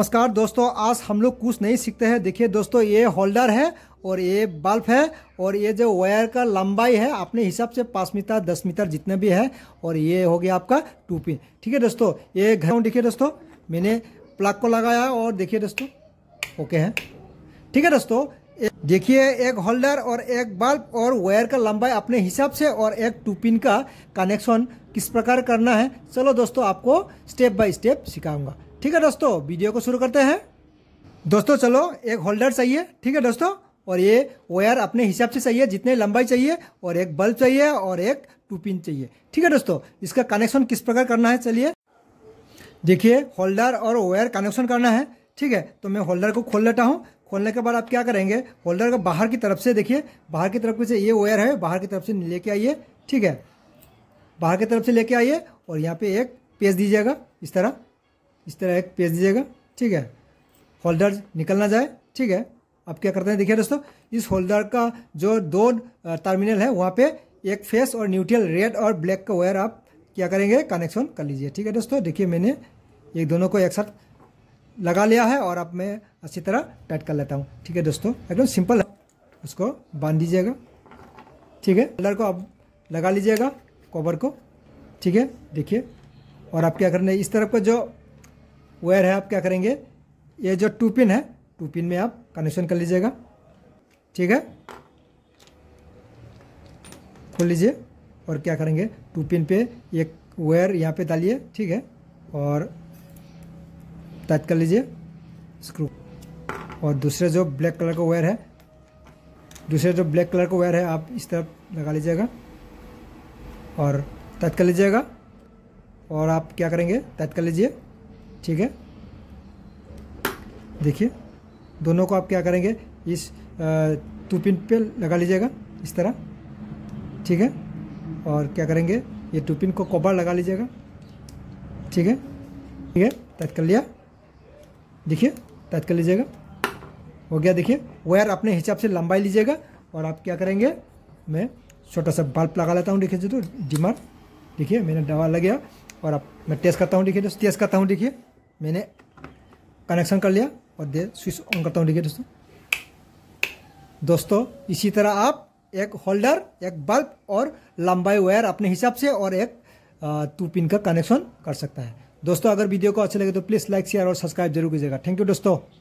नमस्कार दोस्तों आज हम लोग कुछ नहीं सीखते हैं देखिए दोस्तों ये होल्डर है और ये बल्ब है और ये जो वायर का लंबाई है अपने हिसाब से पाँच मीटर दस मीटर जितने भी है और ये हो गया आपका टू पिन ठीक है दोस्तों ये घर देखिए दोस्तों मैंने प्लग को लगाया और देखिए दोस्तों ओके है ठीक है दोस्तों देखिए एक होल्डर और एक बल्ब और वायर का लंबाई अपने हिसाब से और एक टू पिन का कनेक्शन किस प्रकार करना है चलो दोस्तों आपको स्टेप बाय स्टेप सिखाऊंगा ठीक है दोस्तों वीडियो को शुरू करते हैं दोस्तों चलो एक होल्डर चाहिए ठीक है दोस्तों और ये वायर अपने हिसाब से चाहिए जितने लंबाई चाहिए और एक बल्ब चाहिए और एक टू पिन चाहिए ठीक है दोस्तों इसका कनेक्शन किस प्रकार करना है चलिए देखिए होल्डर और वायर कनेक्शन करना है ठीक है तो मैं होल्डर को खोल लेता हूँ खोलने के बाद आप क्या करेंगे होल्डर का बाहर की तरफ से देखिए बाहर की तरफ से ये वायर है बाहर की तरफ से लेके आइए ठीक है बाहर की तरफ से लेके आइए और यहाँ पे एक पेज दीजिएगा इस तरह इस तरह एक पेज दीजिएगा ठीक है होल्डर निकल ना जाए ठीक है अब क्या करते हैं देखिए दोस्तों इस होल्डर का जो दो टर्मिनल है वहाँ पे एक फेस और न्यूट्रल रेड और ब्लैक का वायर आप क्या करेंगे कनेक्शन कर लीजिए ठीक है दोस्तों देखिए मैंने एक दोनों को एक साथ लगा लिया है और अब मैं अच्छी तरह टाइट कर लेता हूँ ठीक है दोस्तों एकदम सिंपल उसको बांध दीजिएगा ठीक है कलर को आप लगा लीजिएगा कवर को ठीक है देखिए और आप क्या करना है इस तरफ का जो वायर है आप क्या करेंगे ये जो टू पिन है टू पिन में आप कनेक्शन कर लीजिएगा ठीक है खोल लीजिए और क्या करेंगे टू पिन पे एक वायर यहाँ पे डालिए ठीक है और टच कर लीजिए स्क्रू और दूसरे जो ब्लैक कलर का वायर है दूसरे जो ब्लैक कलर का वायर है आप इस तरफ लगा लीजिएगा और टच कर लीजिएगा और आप क्या करेंगे टच कर लीजिए ठीक है देखिए दोनों को आप क्या करेंगे इस टू पिन पे लगा लीजिएगा इस तरह ठीक है और क्या करेंगे ये टू पिन को कॉपर लगा लीजिएगा ठीक है ठीक है टच कर लिया देखिए टच कर लीजिएगा हो गया देखिए वायर अपने हिसाब से लंबाई लीजिएगा और आप क्या करेंगे मैं छोटा सा बल्ब लगा लेता हूँ देखिए दोस्तों डिमर देखिए मैंने दवा लग गया और अब मैं टेस्ट करता हूँ देखिए टेस्ट करता हूँ देखिए मैंने कनेक्शन कर लिया और दे स्विच ऑन करता हूँ ठीक है दोस्तों दोस्तों इसी तरह आप एक होल्डर एक बल्ब और लंबाई वायर अपने हिसाब से और एक टू पिन का कनेक्शन कर सकता है दोस्तों अगर वीडियो को अच्छा लगे तो प्लीज़ लाइक शेयर और सब्सक्राइब जरूर कीजिएगा थैंक यू दोस्तों